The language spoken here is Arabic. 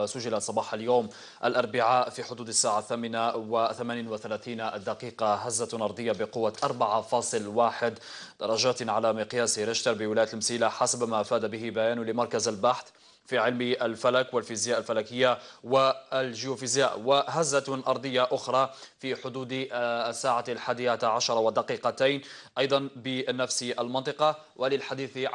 سجلت صباح اليوم الأربعاء في حدود الساعة الثامنة وثمانين وثلاثين الدقيقة هزة أرضية بقوة 4.1 درجات على مقياس ريشتر بولاية المسيلة حسب ما أفاد به بيان لمركز البحث في علم الفلك والفيزياء الفلكية والجيوفيزياء وهزة أرضية أخرى في حدود آه، الساعة الحادية عشر ودقيقتين أيضا بنفس المنطقة وللحديث عن